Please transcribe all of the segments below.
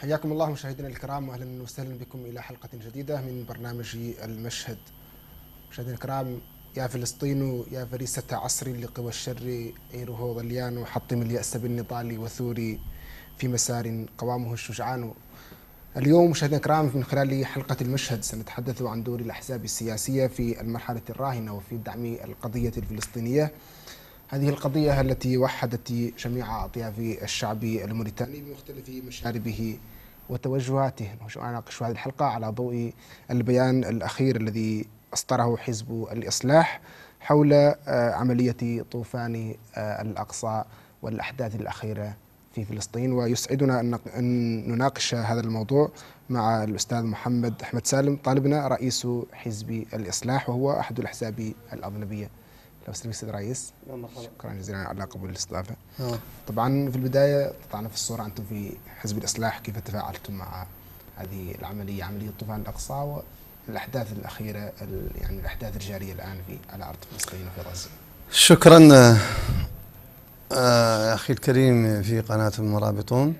حياكم الله مشاهدينا الكرام واهلا وسهلا بكم الى حلقه جديده من برنامج المشهد. مشاهدينا الكرام يا فلسطين يا فريسة عصر لقوى الشر عيره ظليان حطم اليأس بالنضال وثوري في مسار قوامه الشجعان اليوم مشاهدينا الكرام من خلال حلقة المشهد سنتحدث عن دور الأحزاب السياسية في المرحلة الراهنة وفي دعم القضية الفلسطينية هذه القضية التي وحدت جميع أطياف الشعب الموريتاني بمختلف مشاربه وتوجهاته نناقش هذه الحلقة على ضوء البيان الأخير الذي أصدره حزب الإصلاح حول آه، عملية طوفان آه، الأقصى والأحداث الأخيرة في فلسطين ويسعدنا أن نناقش هذا الموضوع مع الأستاذ محمد أحمد سالم طالبنا رئيس حزب الإصلاح وهو أحد الأحزاب الأغلبية لو سلمي سيد الرئيس شكرا جزيلا على قبول الاستضافة آه. طبعا في البداية قطعنا في الصورة أنتم في حزب الإصلاح كيف تفاعلتم مع هذه العملية عملية طوفان الأقصى والأحداث الأخيرة يعني الأحداث الجارية الآن في على أرض فلسطين وفي غزة شكرا آه، آه، أخي الكريم في قناة المرابطون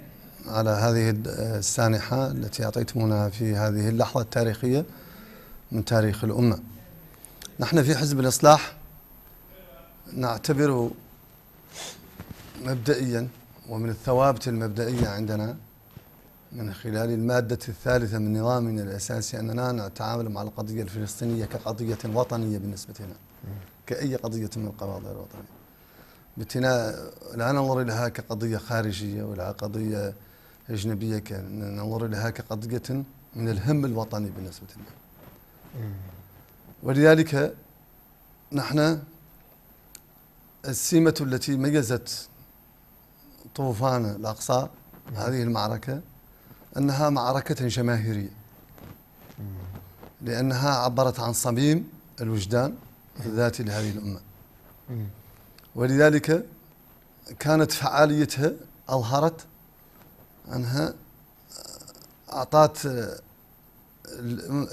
على هذه السانحة التي أعطيتمونا في هذه اللحظة التاريخية من تاريخ الأمة نحن في حزب الإصلاح نعتبره مبدئيا ومن الثوابت المبدئية عندنا من خلال المادة الثالثة من نظامنا الأساسي أننا نتعامل مع القضية الفلسطينية كقضية وطنية بالنسبة لنا كأي قضية من القضايا الوطنية بتنا لا ننظر لها كقضية خارجية ولا قضية أجنبية كان ننظر لها كقضية من الهم الوطني بالنسبة لنا ولذلك نحن السمة التي ميزت طوفان الأقصى هذه المعركة أنها معركة جماهيرية لأنها عبرت عن صميم الوجدان الذاتي لهذه الأمة ولذلك كانت فعاليتها أظهرت أنها أعطت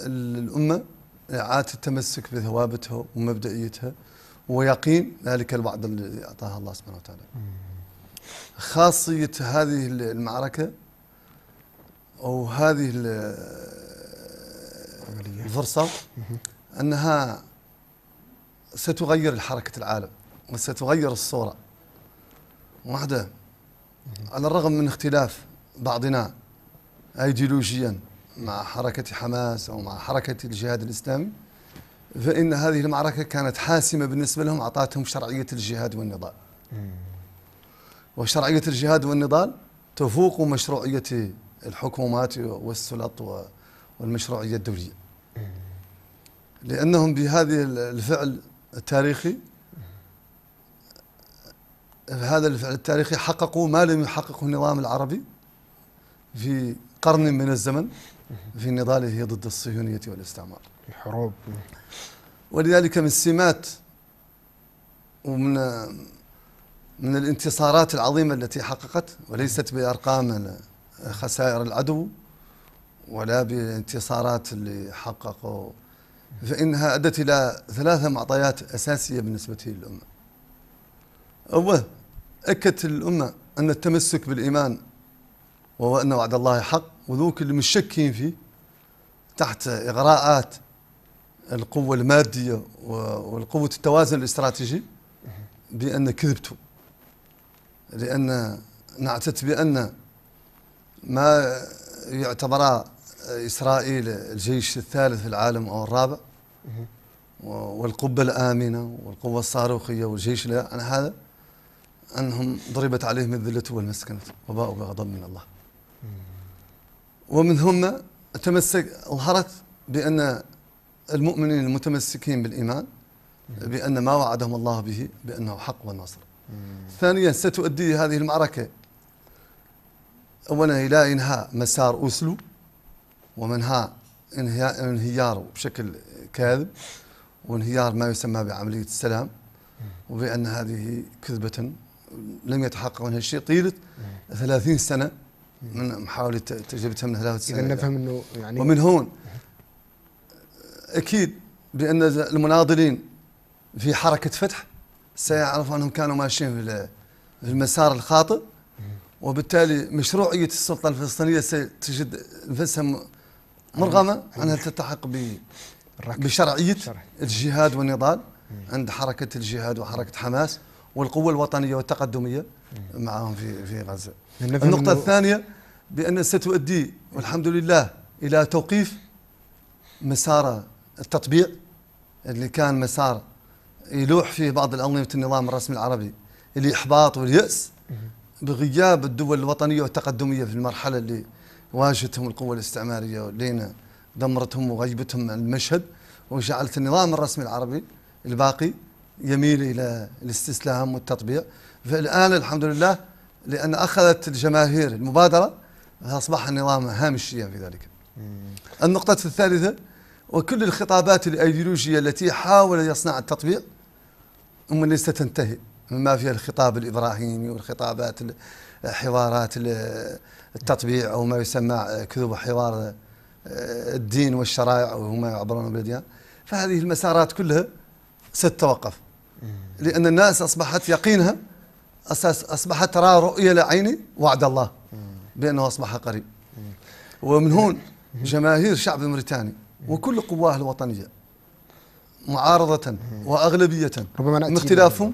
الأمة إعادة التمسك بثوابتها ومبدئيتها ويقين ذلك الوعد الذي أعطاها الله سبحانه وتعالى خاصية هذه المعركة أو هذه الفرصة أنها ستغير حركة العالم وستغير الصورة واحدة على الرغم من اختلاف بعضنا ايديولوجيا مع حركة حماس أو مع حركة الجهاد الإسلامي فإن هذه المعركة كانت حاسمة بالنسبة لهم أعطتهم شرعية الجهاد والنضال وشرعية الجهاد والنضال تفوق مشروعية الحكومات والسلط والمشروعية الدولية لأنهم بهذه الفعل التاريخي هذا الفعل التاريخي حققوا ما لم يحققه النظام العربي في قرن من الزمن في نضاله ضد الصهيونية والاستعمار الحروب ولذلك من السمات ومن من الانتصارات العظيمة التي حققت وليست بأرقام خسائر العدو ولا بالانتصارات اللي حققوا فإنها أدت إلى ثلاثة معطيات أساسية بالنسبة للأمة أول أكدت الأمة أن التمسك بالإيمان وهو أن وعد الله حق وذوك اللي مشكين فيه تحت إغراءات القوة المادية والقوة التوازن الاستراتيجي بأن كذبتوا لأن نعتت بأن ما يعتبر إسرائيل الجيش الثالث في العالم أو الرابع والقبة الآمنة والقوة الصاروخية والجيش أنا هذا أنهم ضربت عليهم الذلة والمسكنة وباءوا بغضب من الله ومن ثم تمسك ظهرت بأن المؤمنين المتمسكين بالإيمان بأن ما وعدهم الله به بأنه حق والنصر ثانيا ستؤدي هذه المعركة أولا إلى إنهاء مسار أوسلو ومنها انهيار بشكل كاذب وانهيار ما يسمى بعملية السلام وبأن هذه كذبة لم يتحقق من هالشيء طيله 30 سنه من محاوله تجربتها من 30 سنه اذا نفهم انه يعني ومن هون اكيد بان المناضلين في حركه فتح سيعرفوا انهم كانوا ماشيين في المسار الخاطئ وبالتالي مشروعيه السلطه الفلسطينيه ستجد نفسها مرغمه انها تلتحق بشرعيه الجهاد والنضال عند حركه الجهاد وحركه حماس والقوه الوطنيه والتقدميه معهم في في غزه يعني النقطه الثانيه بان ستؤدي والحمد لله الى توقيف مسار التطبيع اللي كان مسار يلوح فيه بعض الأنظمة النظام الرسمي العربي الإحباط واليأس بغياب الدول الوطنية والتقدمية في المرحلة اللي واجهتهم القوة الاستعمارية ولينا دمرتهم وغيبتهم عن المشهد وجعلت النظام الرسمي العربي الباقي يميل إلى الاستسلام والتطبيع فالآن الحمد لله لأن أخذت الجماهير المبادرة أصبح النظام هامشيا في ذلك النقطة الثالثة وكل الخطابات الأيديولوجية التي حاول يصنع التطبيع هم اللي ستنتهي مما فيها الخطاب الإبراهيمي والخطابات حوارات التطبيع أو ما يسمى كذوب حوار آه، الدين والشرائع وهما يعبرون بالأديان فهذه المسارات كلها ستتوقف لأن الناس أصبحت يقينها أصبحت ترى رؤية لعيني وعد الله بأنه أصبح قريب ومن هون جماهير الشعب الموريتاني وكل قواه الوطنية معارضة وأغلبية ربما من اختلافهم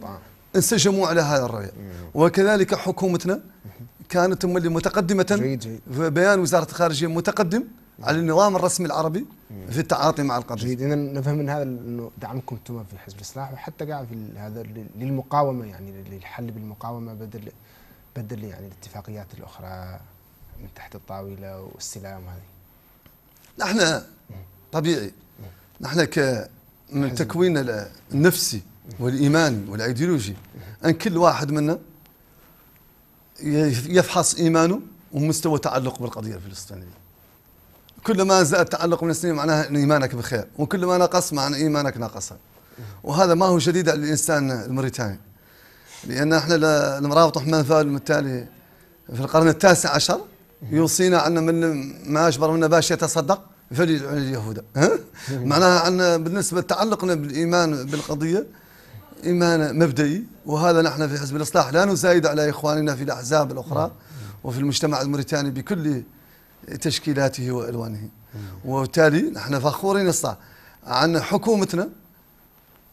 انسجموا على هذا الرأي وكذلك حكومتنا كانت اللي متقدمة جيد جيد. بيان وزارة الخارجية متقدم على النظام الرسمي العربي في التعاطي مع القضيه. جيد اذا نفهم من هذا انه دعمكم انتم في حزب الاصلاح وحتى قاعد في هذا للمقاومه يعني للحل بالمقاومه بدل بدل يعني الاتفاقيات الاخرى من تحت الطاوله والسلام هذه. نحن طبيعي نحن ك من تكويننا النفسي والايماني والايديولوجي ان كل واحد منا يفحص ايمانه ومستوى تعلقه بالقضيه الفلسطينيه. كلما زاد تعلق من السنين معناها ان ايمانك بخير وكلما نقص معناه ايمانك نقص وهذا ما هو شديد على الانسان الموريتاني لان احنا المرابط محمد فؤاد المتالي في القرن التاسع عشر يوصينا ان من ما اجبر منا باش يتصدق فليدعو اليهود معناها ان بالنسبه تعلقنا بالايمان بالقضيه ايمان مبدئي وهذا نحن في حزب الاصلاح لا نزايد على اخواننا في الاحزاب الاخرى وفي المجتمع الموريتاني بكل تشكيلاته والوانه وبالتالي نحن فخورين الصح عن حكومتنا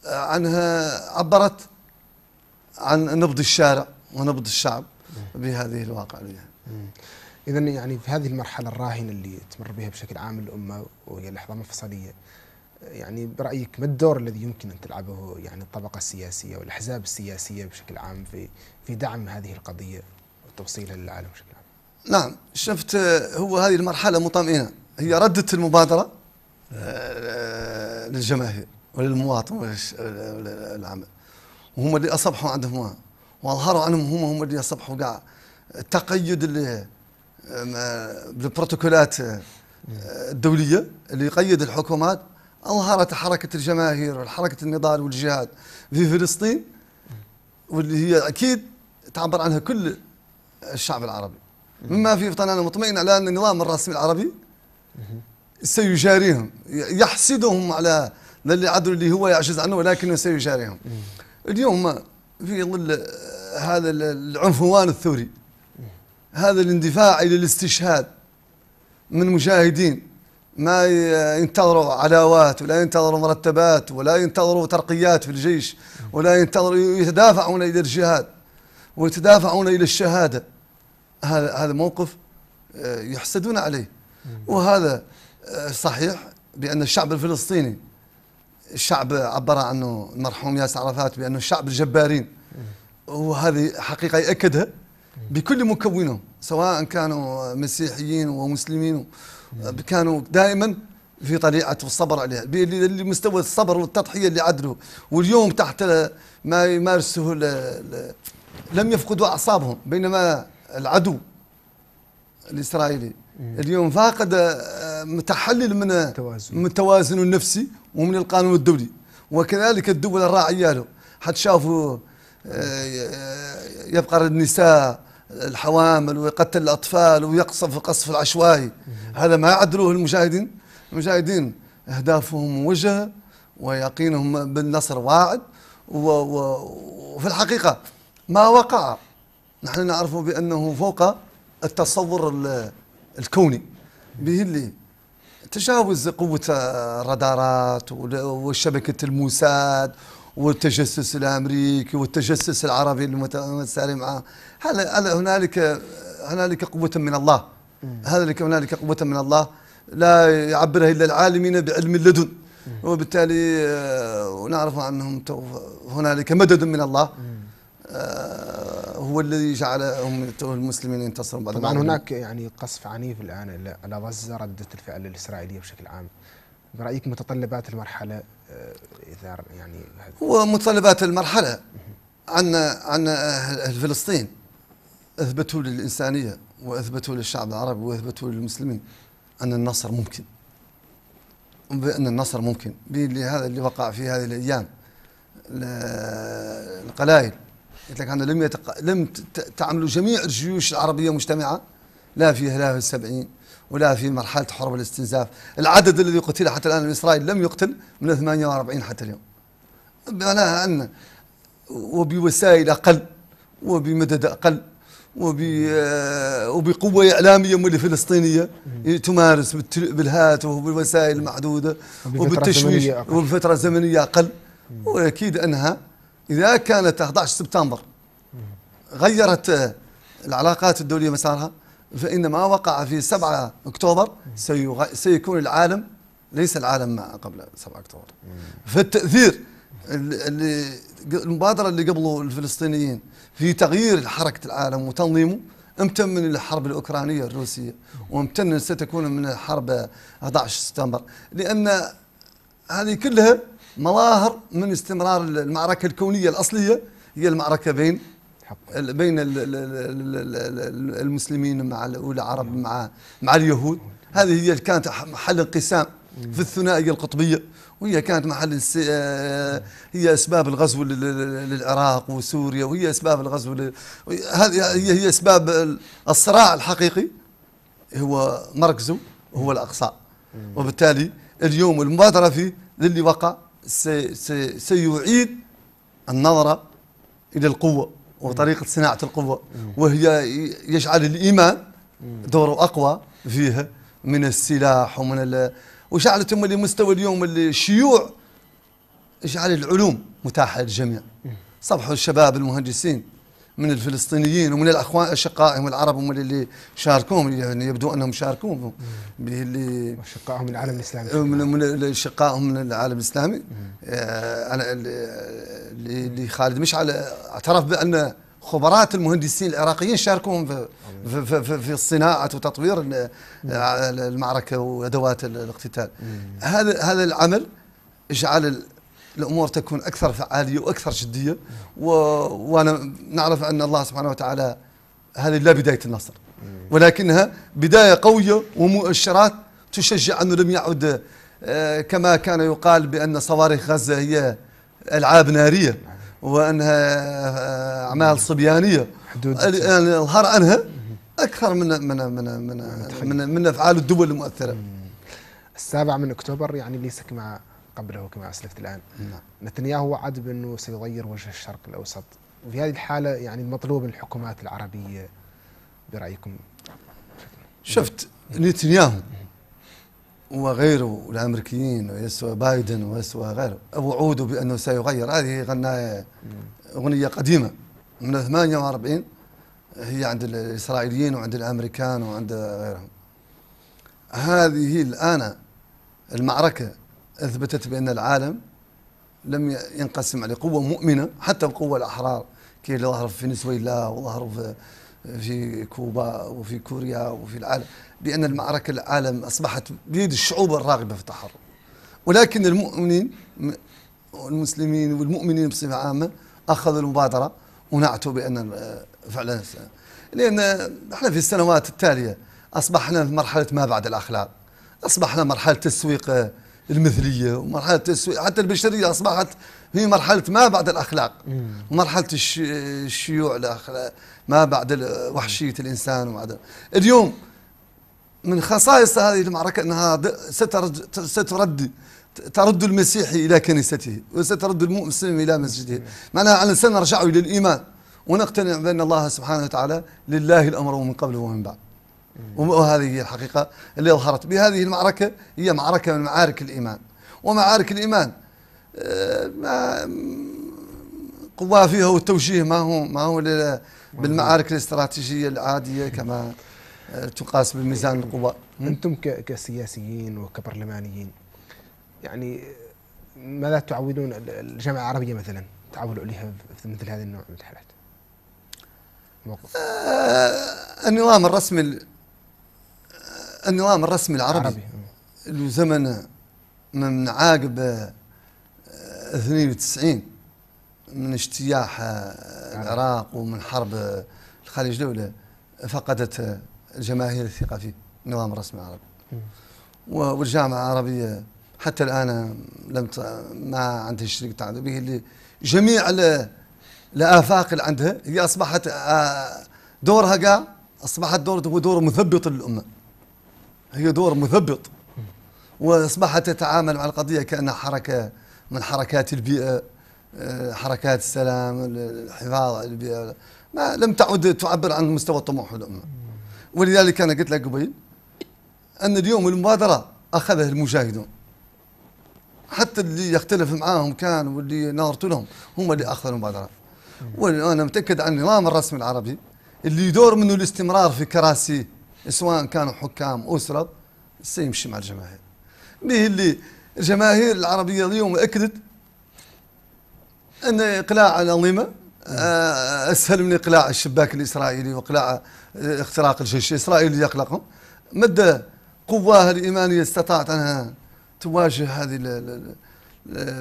عنها عبرت عن نبض الشارع ونبض الشعب بهذه الواقعيه اذا يعني في هذه المرحله الراهنه اللي تمر بها بشكل عام الامه وهي لحظه مفصليه يعني برايك ما الدور الذي يمكن ان تلعبه يعني الطبقه السياسيه والاحزاب السياسيه بشكل عام في في دعم هذه القضيه وتوصيلها للعالم بشكل عام نعم شفت آه، هو هذه المرحله مطمئنه هي ردت المبادره آه، آه، للجماهير وللمواطن والعمل وهم اللي اصبحوا عندهم واظهروا عنهم هم هم اللي اصبحوا قاع التقيد اللي بالبروتوكولات الدوليه اللي يقيد الحكومات اظهرت حركه الجماهير والحركه النضال والجهاد في فلسطين واللي هي اكيد تعبر عنها كل الشعب العربي مما فيه فطن انا مطمئن على ان النظام الرسمي العربي سيجاريهم يحسدهم على عدل اللي هو يعجز عنه ولكنه سيجاريهم اليوم في ظل هذا العنفوان الثوري هذا الاندفاع الى الاستشهاد من مجاهدين ما ينتظروا علاوات ولا ينتظروا مرتبات ولا ينتظروا ترقيات في الجيش ولا ينتظروا يتدافعون الى الجهاد ويتدافعون الى الشهاده هذا هذا موقف آه، يحسدون عليه وهذا آه، صحيح بان الشعب الفلسطيني الشعب عبر عنه المرحوم ياسر عرفات بانه الشعب الجبارين وهذه حقيقه ياكدها بكل مكونه سواء كانوا مسيحيين ومسلمين كانوا دائما في طليعه الصبر عليها لمستوى الصبر والتضحيه اللي عدلوا واليوم تحت ما يمارسه لم يفقدوا اعصابهم بينما العدو الاسرائيلي اليوم فاقد آه، متحلل من من توازنه النفسي ومن القانون الدولي وكذلك الدول الراعيه له حتى شافوا آه، آه، يبقى النساء الحوامل ويقتل الاطفال ويقصف القصف العشوائي هذا ما يعدلوه المجاهدين المجاهدين اهدافهم وجهه ويقينهم بالنصر واعد وفي الحقيقه ما وقع نحن نعرفه بأنه فوق التصور الكوني به اللي تجاوز قوة الرادارات والشبكة الموساد والتجسس الامريكي والتجسس العربي المتسارع معه هل هل هنالك هنالك قوه من الله هنالك هنالك قوه من الله لا يعبرها الا العالمين بعلم اللدن وبالتالي آه، نعرف انهم هنالك مدد من الله هو الذي جعلهم المسلمين ينتصرون بعد طبعا هناك يعني قصف عنيف الان على غزه رده الفعل الاسرائيليه بشكل عام برايك متطلبات المرحله آه، اذا يعني هو متطلبات المرحله عن عن اهل فلسطين اثبتوا للانسانيه واثبتوا للشعب العربي واثبتوا للمسلمين ان النصر ممكن بان النصر ممكن بهذا اللي وقع في هذه الايام القلائل قلت لك أنا لم يتق... لم تعملوا جميع الجيوش العربية مجتمعة لا في هلاف السبعين ولا في مرحلة حرب الاستنزاف العدد الذي قتل حتى الآن إسرائيل لم يقتل من 48 حتى اليوم معناها أن وبوسائل أقل وبمدد أقل وب آه، وبقوة إعلامية فلسطينيه تمارس بالهاتف وبالوسائل المحدودة وبالتشويش وبفترة زمنية أقل وأكيد أنها إذا كانت 11 سبتمبر غيرت العلاقات الدولية مسارها فإن ما وقع في 7 أكتوبر سيكون العالم ليس العالم ما قبل 7 أكتوبر فالتأثير اللي المبادرة اللي قبله الفلسطينيين في تغيير حركة العالم وتنظيمه امتن من الحرب الأوكرانية الروسية وامتن ستكون من الحرب 11 سبتمبر لأن هذه كلها مظاهر من استمرار المعركه الكونيه الاصليه هي المعركه بين بين المسلمين مع والعرب مع مع اليهود هذه هي كانت محل انقسام في الثنائيه القطبيه وهي كانت محل آه، هي اسباب الغزو للعراق وسوريا وهي اسباب الغزو هذه هي هي اسباب الصراع الحقيقي هو مركزه هو الاقصى وبالتالي اليوم المبادره فيه للي وقع سيعيد النظرة إلى القوة وطريقة صناعة القوة وهي يجعل الإيمان دوره أقوى فيها من السلاح ومن ال وجعلتهم لمستوى اليوم الشيوع جعل العلوم متاحة للجميع صبحوا الشباب المهندسين من الفلسطينيين ومن الاخوان اشقائهم العرب هم اللي شاركوهم يعني يبدو انهم شاركوهم اللي اشقائهم من العالم الاسلامي من اشقائهم من العالم الاسلامي آه، انا اللي خالد مشعل اعترف بان خبراء المهندسين العراقيين شاركوهم في في, في, في صناعه وتطوير آه، المعركه وادوات الاقتتال هذا هذا العمل جعل الامور تكون اكثر فعاليه واكثر جديه و... وانا نعرف ان الله سبحانه وتعالى هذه لا بدايه النصر ولكنها بدايه قويه ومؤشرات تشجع انه لم يعد آه، كما كان يقال بان صواريخ غزه هي العاب ناريه وانها آه، اعمال صبيانيه حدود يعني الان الهر عنها اكثر من من من من من, من افعال الدول المؤثره السابع من اكتوبر يعني ليسك مع قبله كما أسلفت الآن نعم. نتنياهو وعد بأنه سيغير وجه الشرق الأوسط وفي هذه الحالة يعني المطلوب من الحكومات العربية برأيكم شفت نتنياهو وغيره الامريكيين ويسوى بايدن ويسوى غيره وعودوا بانه سيغير هذه غنايه نعم. اغنيه قديمه من 48 هي عند الاسرائيليين وعند الامريكان وعند غيرهم هذه الان المعركه أثبتت بأن العالم لم ينقسم على قوة مؤمنة حتى القوة الأحرار كي اللي ظهروا في فنزويلا وظهروا في في كوبا وفي كوريا وفي العالم بأن المعركة العالم أصبحت بيد الشعوب الراغبة في التحرر ولكن المؤمنين والمسلمين والمؤمنين بصفة عامة أخذوا المبادرة ونعتوا بأن فعلا لأن احنا في السنوات التالية أصبحنا في مرحلة ما بعد الأخلاق أصبحنا مرحلة تسويق المثليه ومرحله التسويق حتى البشريه اصبحت هي مرحله ما بعد الاخلاق ومرحله الشيوع الأخلاق ما بعد وحشيه الانسان بعد اليوم من خصائص هذه المعركه انها سترد سترد ترد المسيحي الى كنيسته وسترد المسلم الى مسجده معناها على سنرجع الى الايمان ونقتنع بان الله سبحانه وتعالى لله الامر ومن قبله ومن بعد وهذه هي الحقيقة اللي أظهرت بهذه المعركة هي معركة من معارك الإيمان ومعارك الإيمان آه، ما فيها والتوجيه ما هو ما هو بالمعارك الاستراتيجية العادية كما آه، تقاس بميزان القوى أنتم كسياسيين وكبرلمانيين يعني ماذا تعودون الجامعة العربية مثلا تعودوا عليها في مثل هذا النوع من الحالات؟ موقف. آه، النظام الرسمي النظام الرسمي العربي عربي. له زمن من عاقب 92 آه، من اجتياح آه، نعم. العراق ومن حرب آه، الخليج دولة فقدت الجماهير الثقة في النظام الرسمي العربي والجامعة العربية حتى الآن لم ما عندها الشريك التعاون به اللي جميع الآفاق اللي عندها هي أصبحت دورها قام أصبحت دور هو دور مثبط للأمة هي دور مثبط واصبحت تتعامل مع القضيه كانها حركه من حركات البيئه آه، حركات السلام الحفاظ على البيئه ما لم تعد تعبر عن مستوى الطموح الامه ولذلك انا قلت لك قبيل ان اليوم المبادره اخذها المشاهدون حتى اللي يختلف معاهم كان واللي نظرت لهم هم اللي اخذوا المبادره وانا متاكد عن النظام الرسمي العربي اللي يدور منه الاستمرار في كراسي سواء كانوا حكام أسرة سيمشي مع الجماهير به اللي الجماهير العربية اليوم أكدت أن إقلاع الأنظمة آه، أسهل من إقلاع الشباك الإسرائيلي وإقلاع آه، اختراق الجيش الإسرائيلي يقلقهم مدى قواها الإيمانية استطاعت أنها تواجه هذه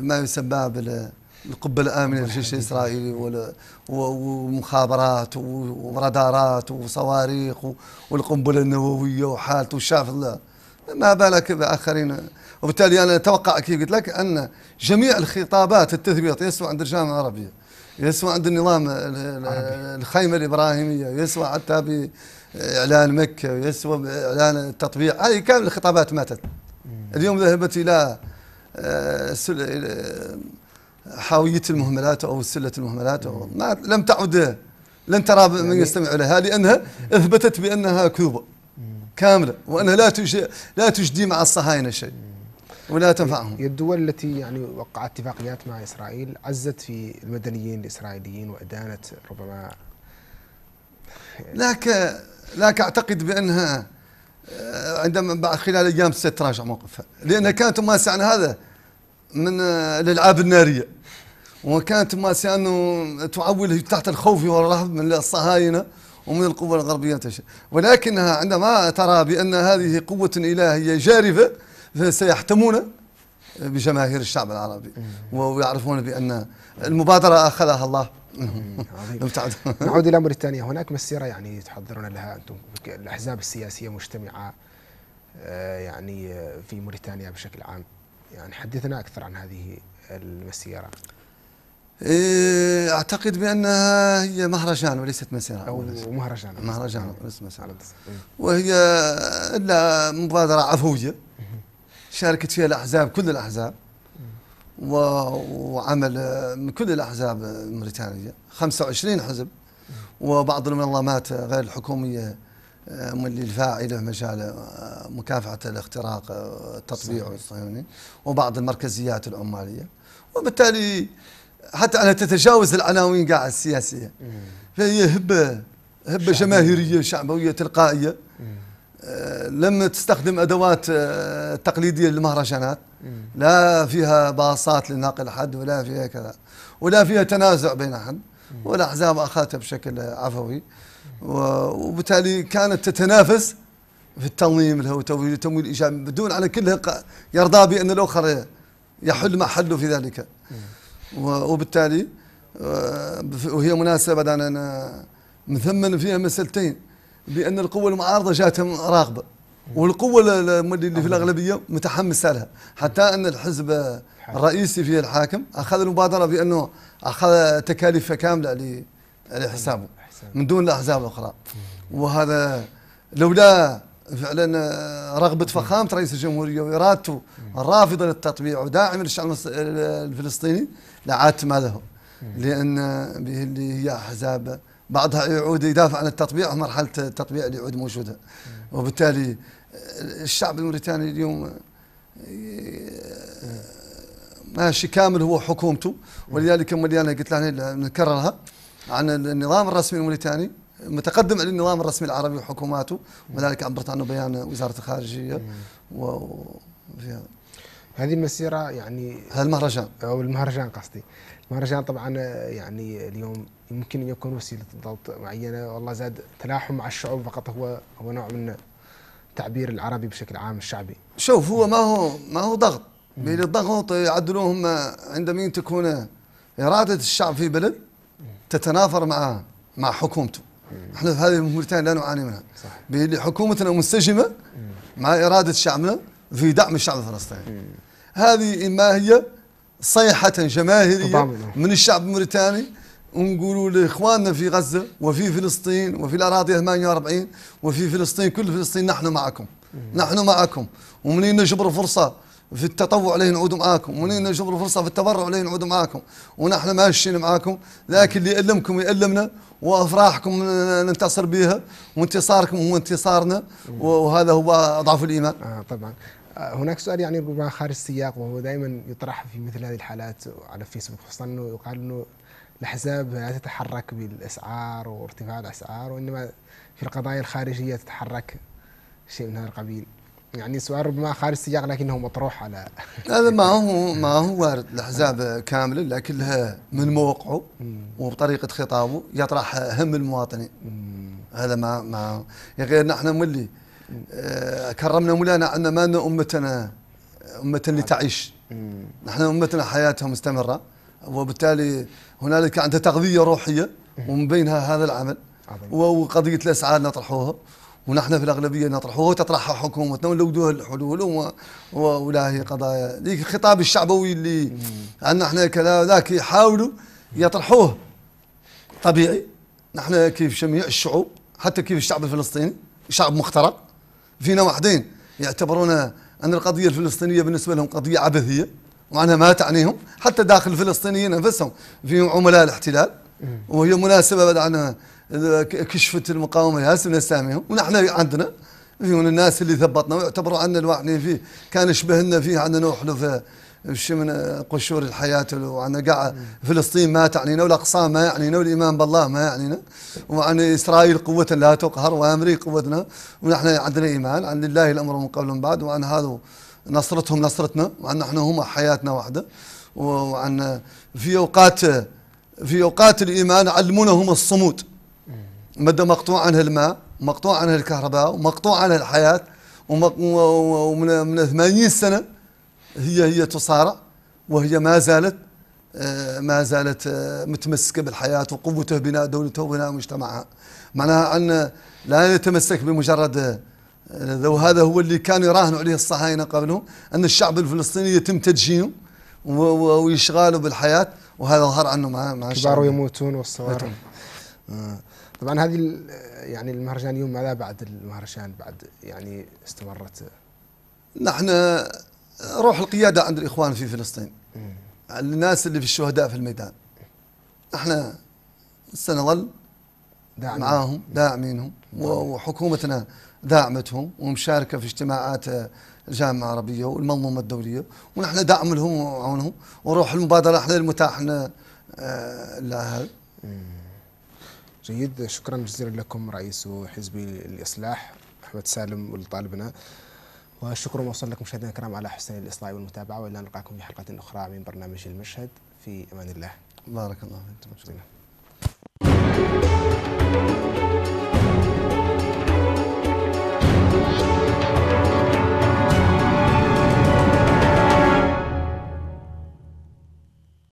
ما يسمى بال القبه الامنه للجيش الاسرائيلي ومخابرات ورادارات وصواريخ والقنبله النوويه وحالته الشعب الله ما بالك باخرين وبالتالي انا اتوقع كيف قلت لك ان جميع الخطابات التثبيط يسوى عند الجامعه العربيه يسوى عند النظام الخيمه الابراهيميه يسوى حتى باعلان مكه يسوى باعلان التطبيع هذه كامل الخطابات ماتت اليوم ذهبت الى آه، حاوية المهملات أو سلة المهملات أو ما لم تعد لن ترى من يستمع لها لأنها أثبتت بأنها كذوبة كاملة وأنها لا لا تجدي مع الصهاينة شيء ولا تنفعهم الدول التي يعني وقعت اتفاقيات مع إسرائيل عزت في المدنيين الإسرائيليين وأدانت ربما لك لك أعتقد بأنها آه، عندما بعد خلال أيام ستراجع موقفها لأنها كانت ماسعه عن هذا من الألعاب آه، النارية وكانت ماسيان تعول تحت الخوف والرهب من الصهاينة ومن القوة الغربية ولكنها عندما ترى بأن هذه قوة إلهية جارفة سيحتمون بجماهير الشعب العربي ويعرفون بأن المبادرة أخذها الله نعود إلى موريتانيا هناك مسيرة يعني تحضرون لها أنتم الأحزاب السياسية مجتمعة آه، يعني آه، في موريتانيا بشكل عام يعني حدثنا أكثر عن هذه المسيرة إيه، اعتقد بانها هي مهرجان وليست مسيره او مهرجان مهرجان وليست مسيره إيه. وهي الا مبادره عفويه شاركت فيها الاحزاب كل الاحزاب وعمل من كل الاحزاب الموريتانيه 25 حزب وبعض المنظمات غير الحكوميه اللي الفاعله مجال مكافحه الاختراق التطبيع الصهيوني وبعض المركزيات العماليه وبالتالي حتى أنا تتجاوز العناوين قاع السياسية فهي هبة هبة جماهيرية شعبوية تلقائية آه، لم تستخدم أدوات آه، تقليدية للمهرجانات لا فيها باصات لناقل حد ولا فيها كذا ولا فيها تنازع بين أحد والأحزاب أخذتها بشكل عفوي وبالتالي كانت تتنافس في التنظيم له وتمويل تمويل ايجابي بدون على كلها يرضى بان الاخر يحل محله في ذلك. وبالتالي آه، وهي مناسبة أنا آه، مثمن فيها مسألتين بأن القوة المعارضة جاتهم راغبة والقوة اللي في الأغلبية متحمسة لها حتى أن الحزب الرئيسي فيه الحاكم أخذ المبادرة بأنه أخذ تكاليف كاملة لحسابه من دون الأحزاب الأخرى وهذا لولا فعلا آه، رغبة فخامة رئيس الجمهورية وإرادته الرافضة للتطبيع وداعمة للشعب الفلسطيني لعادت ما له لأن آه، به اللي هي أحزاب بعضها يعود يدافع عن التطبيع ومرحله التطبيع اللي يعود موجودة وبالتالي آه، الشعب الموريتاني اليوم ماشي كامل هو حكومته ولذلك مليانة قلت لها نكررها عن النظام الرسمي الموريتاني متقدم للنظام الرسمي العربي وحكوماته وذلك عبرت عنه بيان وزاره الخارجيه و هذه المسيرة يعني هذا المهرجان أو المهرجان قصدي المهرجان طبعا يعني اليوم يمكن أن يكون وسيلة ضغط معينة والله زاد تلاحم مع الشعوب فقط هو هو نوع من التعبير العربي بشكل عام الشعبي شوف هو ما هو ما هو ضغط بين الضغط يعدلوهم عندما تكون إرادة الشعب في بلد تتنافر مع مع حكومته احنا في هذه موريتانيا لا نعاني منها صح. بحكومتنا منسجمه مع اراده شعبنا في دعم الشعب الفلسطيني هذه ما هي صيحه جماهيريه من الشعب الموريتاني ونقولوا لاخواننا في غزه وفي فلسطين وفي الاراضي 48 وفي فلسطين كل فلسطين نحن معكم نحن معكم ومنين نجبر فرصه في التطوع لين نعود معاكم ولين نشوف الفرصه في التبرع لين نعود معاكم ونحن ماشيين معاكم لكن اللي يألمكم يألمنا وافراحكم ننتصر بها وانتصاركم هو انتصارنا وهذا هو اضعف الايمان. آه طبعا آه، هناك سؤال يعني ربما خارج السياق وهو دائما يطرح في مثل هذه الحالات على فيسبوك خصوصا انه يقال انه الاحزاب لا تتحرك بالاسعار وارتفاع الاسعار وانما في القضايا الخارجيه تتحرك شيء من هذا القبيل. يعني سؤال ربما خارج السياق لكنه مطروح على هذا ما هو ما هو وارد الاحزاب كامله لكنها من موقعه وبطريقه خطابه يطرح هم المواطنين هذا ما ما غير نحن ملي آه، كرمنا مولانا عندنا ما لنا امتنا امه اللي تعيش نحن امتنا حياتها مستمره وبالتالي هنالك عندها تغذيه روحيه ومن بينها هذا العمل وقضيه الاسعار نطرحوها ونحن في الأغلبية نطرحه وتطرحها حكومتنا ونلودوها الحلول ولا هي قضايا ذيك الخطاب الشعبوي اللي عندنا احنا كذا ذاك يحاولوا يطرحوه طبيعي نحن كيف جميع الشعوب حتى كيف الشعب الفلسطيني شعب مخترق فينا واحدين يعتبرون أن القضية الفلسطينية بالنسبة لهم قضية عبثية وأنها ما تعنيهم حتى داخل الفلسطينيين أنفسهم فيهم عملاء الاحتلال وهي مناسبة بعد عن كشفت المقاومه من اساميهم ونحن عندنا فيهم الناس اللي ثبطنا ويعتبروا عنا الواحد فيه كان يشبه لنا فيه عندنا نوحلو في شي من قشور الحياة وعنا قاع فلسطين ما تعنينا والأقصى ما يعنينا والإيمان بالله ما يعنينا وعن إسرائيل قوة لا تقهر وأمريكا قوتنا ونحن عندنا إيمان عن لله الأمر من قبل من بعد وعن هذا نصرتهم نصرتنا وعن نحن هم حياتنا واحدة وعن في أوقات في أوقات الإيمان علمونهم الصمود مدى مقطوع عنها الماء مقطوع عنها الكهرباء ومقطوع عنها الحياة ومن 80 سنة هي هي تصارع وهي ما زالت آه، ما زالت آه، متمسكة بالحياة وقوته بناء دولته وبناء مجتمعها معناها أن لا يتمسك بمجرد آه، لو هذا هو اللي كانوا يراهنوا عليه الصهاينة قبلهم أن الشعب الفلسطيني يتم تدجينه وإشغاله بالحياة وهذا ظهر عنه مع مع كبار يموتون والصغار نعم. طبعا هذه يعني المهرجان يوم ماذا بعد المهرجان بعد يعني استمرت نحن روح القياده عند الاخوان في فلسطين الناس اللي في الشهداء في الميدان احنا سنظل داعمين. معاهم داعمينهم وحكومتنا داعمتهم ومشاركه في اجتماعات الجامعه العربيه والمنظومه الدوليه ونحن دعم لهم وعونهم وروح المبادره احنا المتاح لنا آه، لها جيد شكرا جزيلا لكم رئيس حزب الإصلاح أحمد سالم ولطالبنا وشكرا موصول لكم مشاهدينا الكرام على حسن الإصلاح والمتابعة وإلى نلقاكم في حلقة أخرى من برنامج المشهد في أمان الله بارك الله فيك